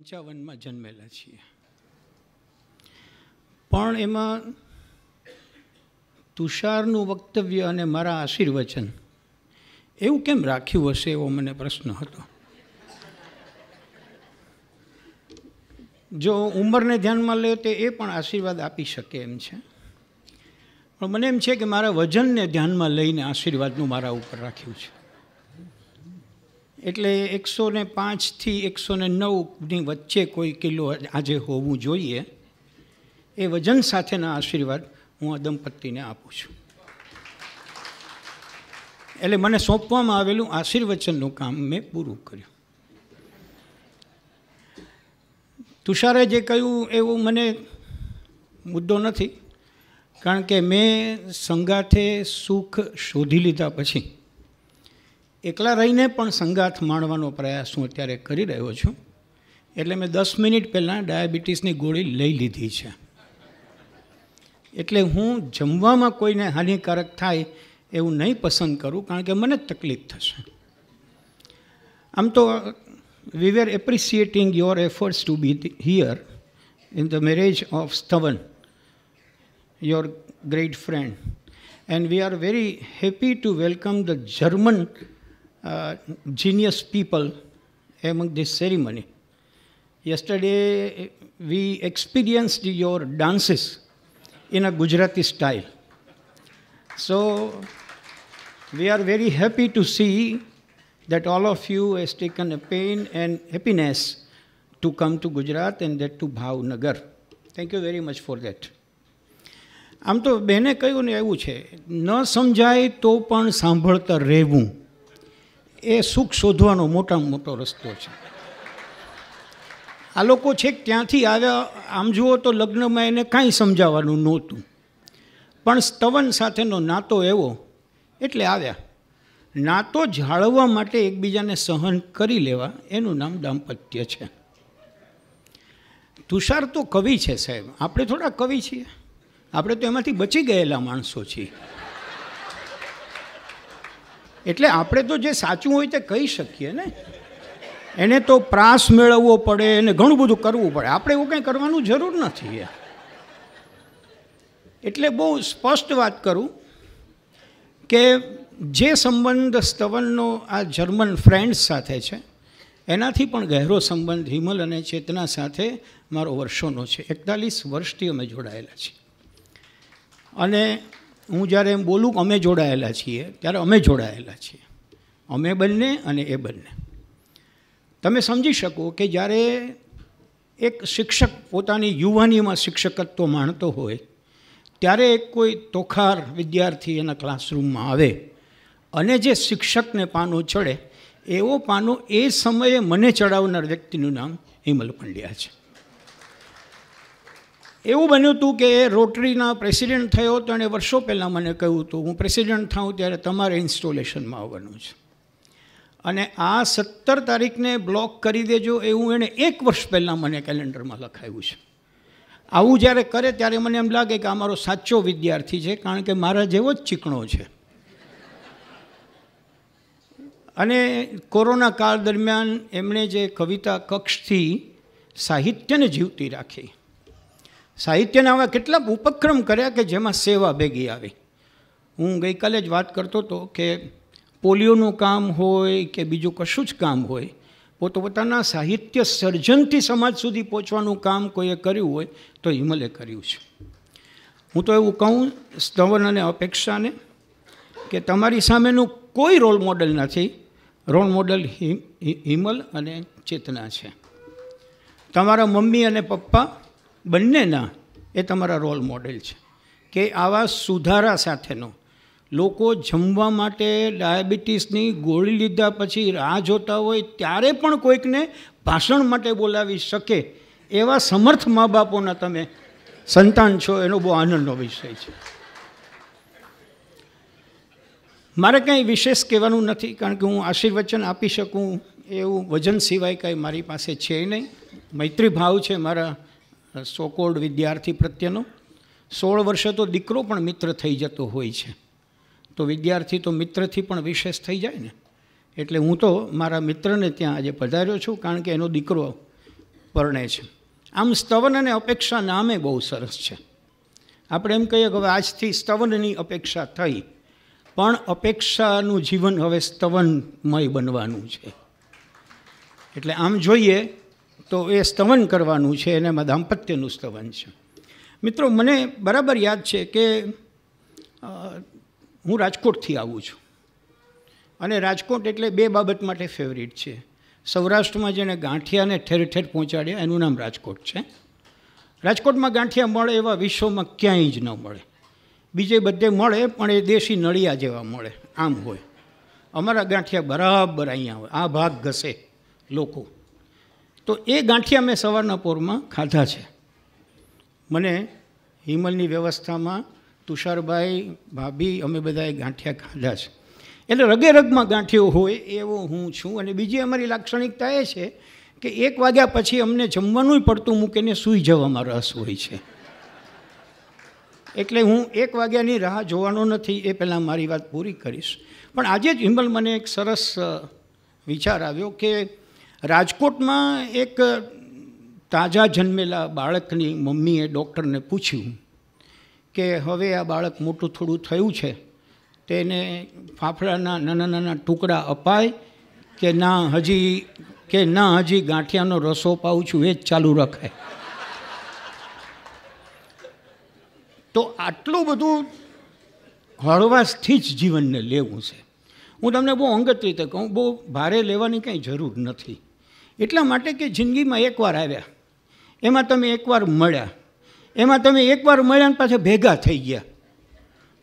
પંચાવનમાં જન્મેલા છીએ પણ એમાં તુષારનું વક્તવ્ય અને મારા આશીર્વચન એવું કેમ રાખ્યું હશે એવો મને પ્રશ્ન હતો જો ઉંમરને ધ્યાનમાં લે તો એ પણ આશીર્વાદ આપી શકે એમ છે પણ મને એમ છે કે મારા વજનને ધ્યાનમાં લઈને આશીર્વાદનું મારા ઉપર રાખ્યું છે એટલે એકસો ને પાંચથી એકસો ને નવની વચ્ચે કોઈ કિલો આજે હોવું જોઈએ એ વજન સાથેના આશીર્વાદ હું આ દંપતીને આપું છું એટલે મને સોંપવામાં આવેલું આશીર્વચનનું કામ મેં પૂરું કર્યું તુષારે જે કહ્યું એવું મને મુદ્દો નથી કારણ કે મેં સંગાથે સુખ શોધી લીધા પછી એકલા રહીને પણ સંગાથ માણવાનો પ્રયાસ હું અત્યારે કરી રહ્યો છું એટલે મેં દસ મિનિટ પહેલાં ડાયાબિટીસની ગોળી લઈ લીધી છે એટલે હું જમવામાં કોઈને હાનિકારક થાય એવું નહીં પસંદ કરું કારણ કે મને તકલીફ થશે આમ તો we were appreciating your efforts to be here in the marriage of Sthavan your great friend and we are very happy to welcome the German genius people among this ceremony. Yesterday, we experienced your dances in a Gujarati style. So, we are very happy to see that all of you has taken a pain and happiness to come to Gujarat and that to Bhavnagar. Thank you very much for that. આમ તો બહેને કહ્યું ને એવું છે ન સમજાય તો પણ સાંભળતા રહેવું એ સુખ શોધવાનો મોટામાં મોટો રસ્તો છે આ લોકો છેક ત્યાંથી આવ્યા આમ જુઓ તો લગ્નમાં એને કાંઈ સમજાવવાનું નહોતું પણ સ્તવન સાથેનો નાતો એવો એટલે આવ્યા નાતો જાળવવા માટે એકબીજાને સહન કરી લેવા એનું નામ દાંપત્ય છે તુષાર તો કવિ છે સાહેબ આપણે થોડા કવિ છીએ આપણે તો એમાંથી બચી ગયેલા માણસો છીએ એટલે આપણે તો જે સાચું હોય તે કહી શકીએ ને એને તો પ્રાસ મેળવવો પડે એને ઘણું બધું કરવું પડે આપણે એવું કંઈ કરવાનું જરૂર નથી એટલે બહુ સ્પષ્ટ વાત કરું કે જે સંબંધ સ્તવનનો આ જર્મન ફ્રેન્ડ્સ સાથે છે એનાથી પણ ગહેરો સંબંધ હિમલ અને ચેતના સાથે મારો વર્ષોનો છે એકતાલીસ વર્ષથી અમે જોડાયેલા છીએ અને હું જ્યારે એમ બોલું અમે જોડાયેલા છીએ ત્યારે અમે જોડાયેલા છીએ અમે બંને અને એ બંને તમે સમજી શકો કે જ્યારે એક શિક્ષક પોતાની યુવાનીમાં શિક્ષકત્વ માણતો હોય ત્યારે એક કોઈ તોખાર વિદ્યાર્થી એના ક્લાસરૂમમાં આવે અને જે શિક્ષકને પાનો ચડે એવો પાનો એ સમયે મને ચડાવનાર વ્યક્તિનું નામ હિમલ પંડ્યા છે એવું બન્યું હતું કે રોટરીના પ્રેસિડેન્ટ થયો તો એણે વર્ષો પહેલાં મને કહ્યું હતું હું પ્રેસિડેન્ટ થાઉં ત્યારે તમારે ઇન્સ્ટોલેશનમાં આવવાનું છે અને આ સત્તર તારીખને બ્લોક કરી દેજો એવું એણે એક વર્ષ પહેલાં મને કેલેન્ડરમાં લખાવ્યું છે આવું જ્યારે કરે ત્યારે મને એમ લાગે કે આ મારો સાચો વિદ્યાર્થી છે કારણ કે મારા જેવો જ ચીકણો છે અને કોરોના કાળ દરમિયાન એમણે જે કવિતા કક્ષથી સાહિત્યને જીવતી રાખી સાહિત્યના આવા કેટલા ઉપક્રમ કર્યા કે જેમાં સેવા ભેગી આવી હું ગઈકાલે જ વાત કરતો હતો કે પોલિયોનું કામ હોય કે બીજું કશું જ કામ હોય પોતપોતાના સાહિત્ય સર્જનથી સમાજ સુધી પહોંચવાનું કામ કોઈએ કર્યું હોય તો હિમલે કર્યું છે હું તો એવું કહું સ્તવન અને અપેક્ષાને કે તમારી સામેનું કોઈ રોલ મોડલ નથી રોલ મોડલ હિમલ અને ચેતના છે તમારા મમ્મી અને પપ્પા બંનેના એ તમારા રોલ મોડેલ છે કે આવા સુધારા સાથેનો લોકો જમવા માટે ડાયાબિટીસની ગોળી લીધા પછી રાહ જોતા હોય ત્યારે પણ કોઈકને ભાષણ માટે બોલાવી શકે એવા સમર્થ મા બાપોના તમે સંતાન છો એનો બહુ આનંદનો વિષય છે મારે કંઈ વિશેષ કહેવાનું નથી કારણ કે હું આશીર્વચન આપી શકું એવું વજન સિવાય કાંઈ મારી પાસે છે નહીં મૈત્રી ભાવ છે મારા સોકોલ્ડ વિદ્યાર્થી પ્રત્યેનો સોળ વર્ષે તો દીકરો પણ મિત્ર થઈ જતો હોય છે તો વિદ્યાર્થી તો મિત્રથી પણ વિશેષ થઈ જાય ને એટલે હું તો મારા મિત્રને ત્યાં આજે પધાર્યો છું કારણ કે એનો દીકરો પરણે છે આમ સ્તવન અને અપેક્ષા નામે બહુ સરસ છે આપણે એમ કહીએ કે હવે આજથી સ્તવનની અપેક્ષા થઈ પણ અપેક્ષાનું જીવન હવે સ્તવનમય બનવાનું છે એટલે આમ જોઈએ તો એ સ્તવન કરવાનું છે એને દાંપત્યનું સ્તવન છે મિત્રો મને બરાબર યાદ છે કે હું રાજકોટથી આવું છું અને રાજકોટ એટલે બે બાબત માટે ફેવરિટ છે સૌરાષ્ટ્રમાં જેણે ગાંઠિયાને ઠેર ઠેર પહોંચાડ્યા એનું નામ રાજકોટ છે રાજકોટમાં ગાંઠિયા મળે એવા વિશ્વમાં ક્યાંય જ ન મળે બીજે બધે મળે પણ એ દેશી નળિયા જેવા મળે આમ હોય અમારા ગાંઠિયા બરાબર અહીંયા હોય આ ભાગ ઘસે લોકો તો એ ગાંઠિયા મેં સવારના પોરમાં ખાધા છે મને હિમલની વ્યવસ્થામાં તુષારભાઈ ભાભી અમે બધાએ ગાંઠિયા ખાધા છે એટલે રગે રગમાં ગાંઠિયો હોય એવો હું છું અને બીજી અમારી લાક્ષણિકતા એ છે કે એક વાગ્યા પછી અમને જમવાનું પડતું મૂકીને સૂઈ જવામાં રસ હોય છે એટલે હું એક વાગ્યાની રાહ જોવાનો નથી એ પહેલાં મારી વાત પૂરી કરીશ પણ આજે જ હિમલ મને એક સરસ વિચાર આવ્યો કે રાજકોટમાં એક તાજા જન્મેલા બાળકની મમ્મીએ ડૉક્ટરને પૂછ્યું કે હવે આ બાળક મોટું થોડું થયું છે તેને ફાફડાના નાના નાના ટુકડા અપાય કે ના હજી કે ના હજી ગાંઠિયાનો રસો પાઉં છું એ જ ચાલુ રખાય તો આટલું બધું હળવાશથી જ જીવનને લેવું છે હું તમને બહુ અંગત રીતે કહું બહુ ભારે લેવાની કંઈ જરૂર નથી એટલા માટે કે જિંદગીમાં એકવાર આવ્યા એમાં તમે એકવાર મળ્યા એમાં તમે એકવાર મળ્યા ને પાછા ભેગા થઈ ગયા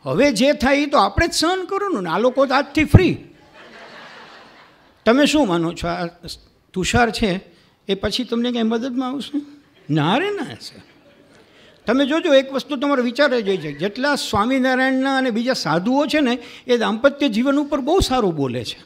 હવે જે થાય એ તો આપણે જ સહન કરવાનું ને આ લોકો તો આજથી ફ્રી તમે શું માનો છો આ તુષાર છે એ પછી તમને કંઈ મદદમાં આવશે ના રે ના સર તમે જોજો એક વસ્તુ તમારો વિચારે જોઈ છે જેટલા સ્વામિનારાયણના અને બીજા સાધુઓ છે ને એ દાંપત્ય જીવન ઉપર બહુ સારું બોલે છે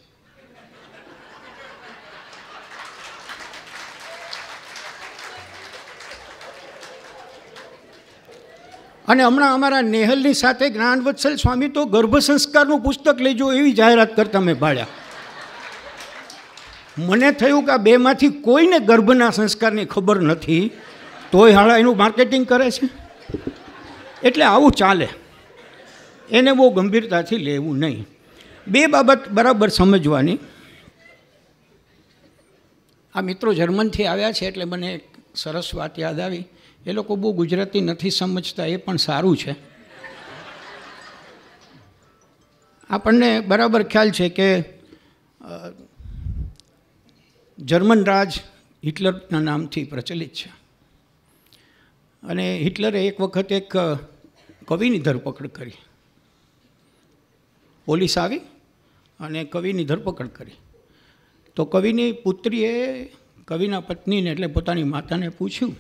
અને હમણાં અમારા નેહલની સાથે જ્ઞાનવત્સલ સ્વામી તો ગર્ભ સંસ્કારનું પુસ્તક લેજો એવી જાહેરાત કરતા મેં ભાળ્યા મને થયું કે આ બેમાંથી કોઈને ગર્ભના સંસ્કારની ખબર નથી તોય હાળા એનું માર્કેટિંગ કરે છે એટલે આવું ચાલે એને બહુ ગંભીરતાથી લેવું નહીં બે બાબત બરાબર સમજવાની આ મિત્રો જર્મનથી આવ્યા છે એટલે મને એક સરસ વાત યાદ આવી એ લોકો બહુ ગુજરાતી નથી સમજતા એ પણ સારું છે આપણને બરાબર ખ્યાલ છે કે જર્મન રાજ હિટલરના નામથી પ્રચલિત છે અને હિટલરે એક વખત એક કવિની ધરપકડ કરી પોલીસ આવી અને કવિની ધરપકડ કરી તો કવિની પુત્રીએ કવિના પત્નીને એટલે પોતાની માતાને પૂછ્યું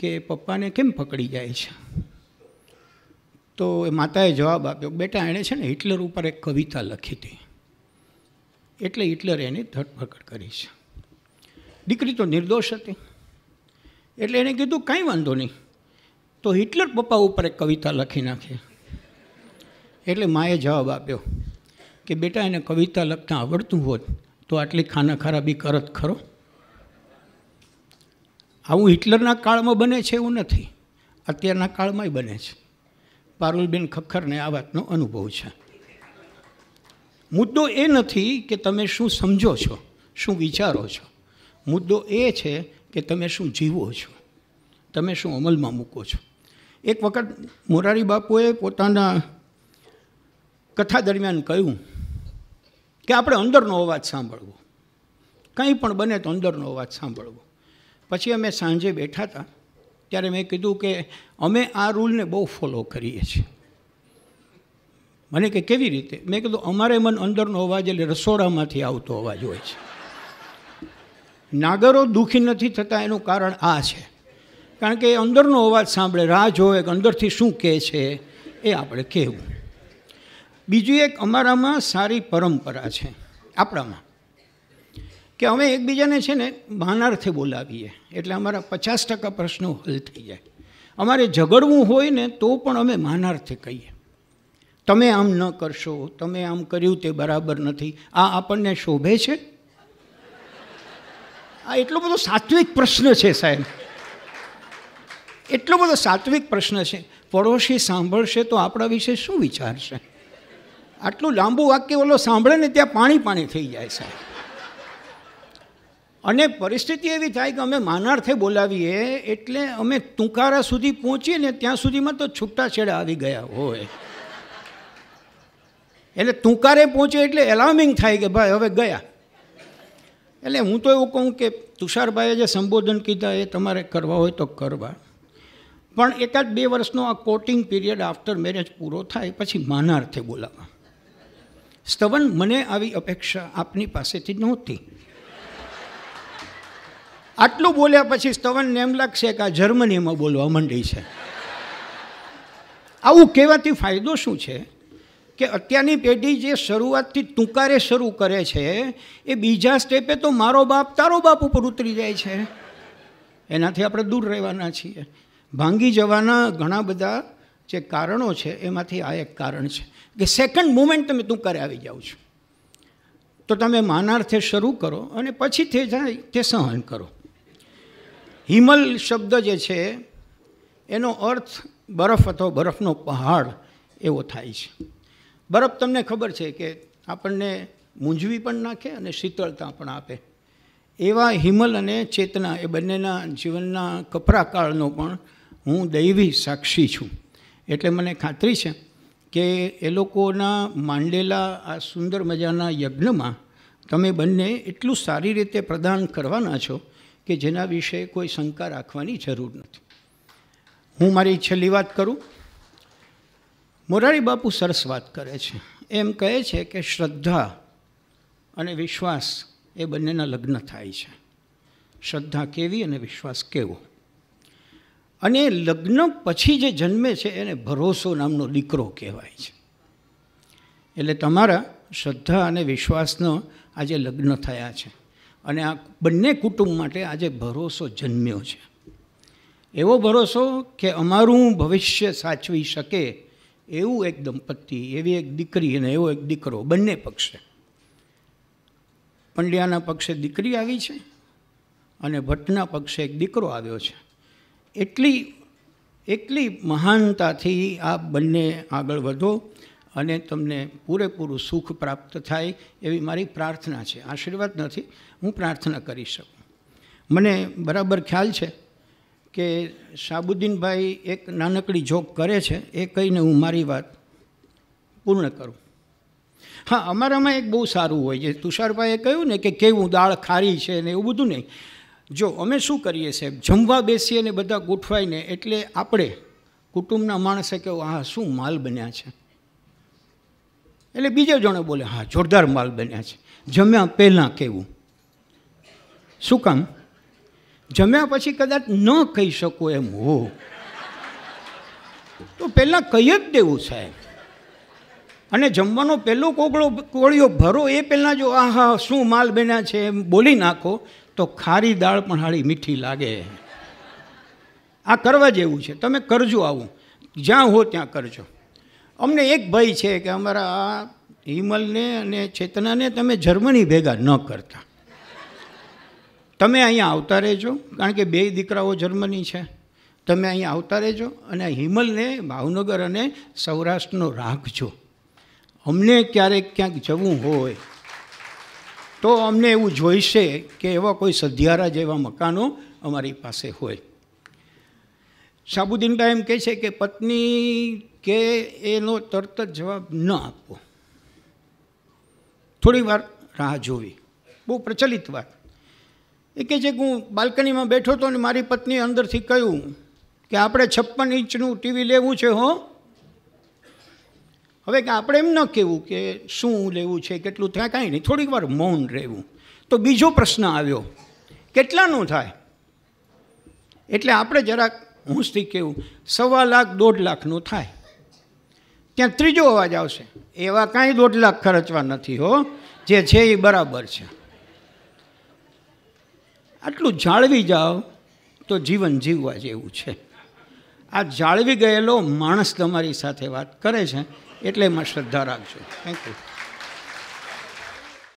કે પપ્પાને કેમ પકડી જાય છે તો એ માતાએ જવાબ આપ્યો બેટા એણે છે ને હિટલર ઉપર એક કવિતા લખી હતી એટલે હિટલરે એની ધરપકડ કરી છે દીકરી તો નિર્દોષ હતી એટલે એણે કીધું કાંઈ વાંધો નહીં તો હિટલર પપ્પા ઉપર એક કવિતા લખી નાખે એટલે માએ જવાબ આપ્યો કે બેટા એને કવિતા લખતા આવડતું હોત તો આટલી ખાના ખરાબી કરત ખરો આવું હિટલરના કાળમાં બને છે એવું નથી અત્યારના કાળમાંય બને છે પારુલબેન ખખરને આ વાતનો અનુભવ છે મુદ્દો એ નથી કે તમે શું સમજો છો શું વિચારો છો મુદ્દો એ છે કે તમે શું જીવો છો તમે શું અમલમાં મૂકો છો એક વખત મોરારી બાપુએ પોતાના કથા દરમિયાન કહ્યું કે આપણે અંદરનો અવાજ સાંભળવો કંઈ પણ બને તો અંદરનો અવાજ સાંભળવો પછી અમે સાંજે બેઠા હતા ત્યારે મેં કીધું કે અમે આ રૂલને બહુ ફોલો કરીએ છીએ મને કે કેવી રીતે મેં કીધું અમારે મન અંદરનો અવાજ એટલે રસોડામાંથી આવતો અવાજ હોય છે નાગરો દુઃખી નથી થતા એનું કારણ આ છે કારણ કે એ અંદરનો અવાજ સાંભળે રાહ જોવે કે અંદરથી શું કહે છે એ આપણે કહેવું બીજું એક અમારામાં સારી પરંપરા છે આપણામાં કે અમે એકબીજાને છે ને માનાર્થે બોલાવીએ એટલે અમારા પચાસ ટકા પ્રશ્નો હલ થઈ જાય અમારે ઝઘડવું હોય ને તો પણ અમે માનાર્થે કહીએ તમે આમ ન કરશો તમે આમ કર્યું તે બરાબર નથી આ આપણને શોભે છે આ એટલો બધો સાત્વિક પ્રશ્ન છે સાહેબ એટલો બધો સાત્વિક પ્રશ્ન છે પડોશી સાંભળશે તો આપણા વિશે શું વિચારશે આટલું લાંબુ વાક્ય ઓલો સાંભળે ને ત્યાં પાણી પાણી થઈ જાય સાહેબ અને પરિસ્થિતિ એવી થાય કે અમે માનાર્થે બોલાવીએ એટલે અમે તુંકારા સુધી પહોંચીએ ને ત્યાં સુધીમાં તો છૂટાછેડા આવી ગયા હોય એટલે તુંકારે પહોંચે એટલે એલાર્મિંગ થાય કે ભાઈ હવે ગયા એટલે હું તો એવું કહું કે તુષારભાઈએ જે સંબોધન કીધા એ તમારે કરવા હોય તો કરવા પણ એકાદ બે વર્ષનો આ કોટિંગ પીરિયડ આફ્ટર મેરેજ પૂરો થાય પછી માનાર્થે બોલાવવા સ્તવન મને આવી અપેક્ષા આપની પાસેથી નહોતી આટલું બોલ્યા પછી સ્તવનને એમ લાગશે કે આ જર્મનીમાં બોલવા માંડી છે આવું કહેવાથી ફાયદો શું છે કે અત્યારની પેઢી જે શરૂઆતથી ટૂંકારે શરૂ કરે છે એ બીજા સ્ટેપે તો મારો બાપ તારો બાપ ઉપર ઉતરી જાય છે એનાથી આપણે દૂર રહેવાના છીએ ભાંગી જવાના ઘણા બધા જે કારણો છે એમાંથી આ એક કારણ છે કે સેકન્ડ મુમેન્ટ તમે ટૂંકારે આવી જાઓ છો તો તમે માનાર્થે શરૂ કરો અને પછી તે જાય તે સહન કરો હિમલ શબ્દ જે છે એનો અર્થ બરફ અથવા બરફનો પહાડ એવો થાય છે બરફ તમને ખબર છે કે આપણને મૂંઝવી પણ નાખે અને શીતળતા પણ આપે એવા હિમલ અને ચેતના એ બંનેના જીવનના કપરા કાળનો પણ હું દૈવી સાક્ષી છું એટલે મને ખાતરી છે કે એ લોકોના માંડેલા આ સુંદર મજાના યજ્ઞમાં તમે બંને એટલું સારી રીતે પ્રદાન કરવાના છો કે જેના વિશે કોઈ શંકા રાખવાની જરૂર નથી હું મારી છેલ્લી વાત કરું મોરારી બાપુ સરસ વાત કરે છે એમ કહે છે કે શ્રદ્ધા અને વિશ્વાસ એ બંનેના લગ્ન થાય છે શ્રદ્ધા કેવી અને વિશ્વાસ કેવો અને લગ્ન પછી જે જન્મે છે એને ભરોસો નામનો દીકરો કહેવાય છે એટલે તમારા શ્રદ્ધા અને વિશ્વાસનો આજે લગ્ન થયા છે અને આ બંને કુટુંબ માટે આજે ભરોસો જન્મ્યો છે એવો ભરોસો કે અમારું ભવિષ્ય સાચવી શકે એવું એક દંપતિ એવી એક દીકરી અને એવો એક દીકરો બંને પક્ષે પંડ્યાના પક્ષે દીકરી આવી છે અને ભટ્ટના પક્ષે એક દીકરો આવ્યો છે એટલી એટલી મહાનતાથી આ બંને આગળ વધો અને તમને પૂરેપૂરું સુખ પ્રાપ્ત થાય એવી મારી પ્રાર્થના છે આશીર્વાદ નથી હું પ્રાર્થના કરી શકું મને બરાબર ખ્યાલ છે કે સાબુદ્દીનભાઈ એક નાનકડી જોક કરે છે એ કહીને હું મારી વાત પૂર્ણ કરું હા અમારામાં એક બહુ સારું હોય છે તુષારભાઈએ કહ્યું ને કે કેવું દાળ ખારી છે ને એવું બધું નહીં જો અમે શું કરીએ સાહેબ જમવા બેસીએ ને બધા ગોઠવાઈને એટલે આપણે કુટુંબના માણસે કહ્યું આ શું માલ બન્યા છે એટલે બીજો જણે બોલે હા જોરદાર માલ બન્યા છે જમ્યા પહેલાં કહેવું શું કામ જમ્યા પછી કદાચ ન કહી શકો એમ હો તો પહેલાં કહી જ દેવું સાહેબ અને જમવાનો પહેલો કોગળો કોળિયો ભરો એ પહેલાં જો આ હા શું માલ બન્યા છે એમ બોલી નાખો તો ખારી દાળ પણ હાળી મીઠી લાગે આ કરવા જેવું છે તમે કરજો આવું જ્યાં હો ત્યાં કરજો અમને એક ભય છે કે અમારા હિમલને અને ચેતનાને તમે જર્મની ભેગા ન કરતા તમે અહીંયા આવતા રહેજો કારણ કે બે દીકરાઓ જર્મની છે તમે અહીંયા આવતા રહેજો અને હિમલને ભાવનગર અને સૌરાષ્ટ્રનો રાખજો અમને ક્યારેક ક્યાંક જવું હોય તો અમને એવું જોઈશે કે એવા કોઈ સધિયારા જેવા મકાનો અમારી પાસે હોય સાબુદ્દીન એમ કહે છે કે પત્ની કે એનો તરત જ જવાબ ન આપવો થોડી વાર રાહ જોવી બહુ પ્રચલિત વાત એ કે જે કે હું બાલ્કનીમાં બેઠો હતો ને મારી પત્ની અંદરથી કહ્યું કે આપણે છપ્પન ઇંચનું ટીવી લેવું છે હો હવે કે આપણે એમ ન કહેવું કે શું લેવું છે કેટલું થાય કાંઈ નહીં થોડીક વાર મૌન રહેવું તો બીજો પ્રશ્ન આવ્યો કેટલાનું થાય એટલે આપણે જરાક હું હોંશથી કહેવું સવા લાખ દોઢ લાખનું થાય ત્યાં ત્રીજો અવાજ આવશે એવા કાંઈ દોટલા ખર્ચવા નથી હો જે છે એ બરાબર છે આટલું જાળવી જાઓ તો જીવન જીવવા જેવું છે આ જાળવી ગયેલો માણસ તમારી સાથે વાત કરે છે એટલે એમાં શ્રદ્ધા રાખજો થેન્ક યુ